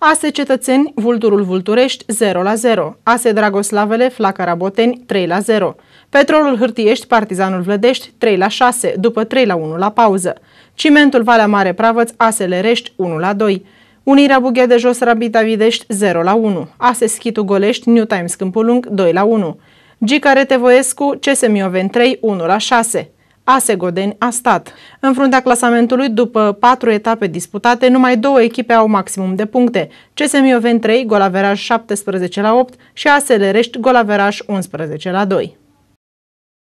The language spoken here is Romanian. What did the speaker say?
ASE Cetățeni, Vulturul Vulturești 0 la 0, ASE Dragoslavele, Flacăra Boteni 3 la 0, Petrolul Hârtiești, Partizanul Vlădești 3 la 6, după 3 la 1 la pauză, Cimentul Valea Mare Pravăț, ASE Lerești, 1 la 2, Unirea Bughe de Jos Rabita Videști 0 la 1, ASE Schitu Golești, New Times Câmpulung, 2 la 1, Gica Retevoescu, CSM Mioveni 3 1 la 6, ASE Godeni a stat. În fruntea clasamentului, după patru etape disputate, numai două echipe au maximum de puncte. CSM Ioven 3, golaveraj 17 la 8 și ASE Lerești, golaveraj 11 la 2.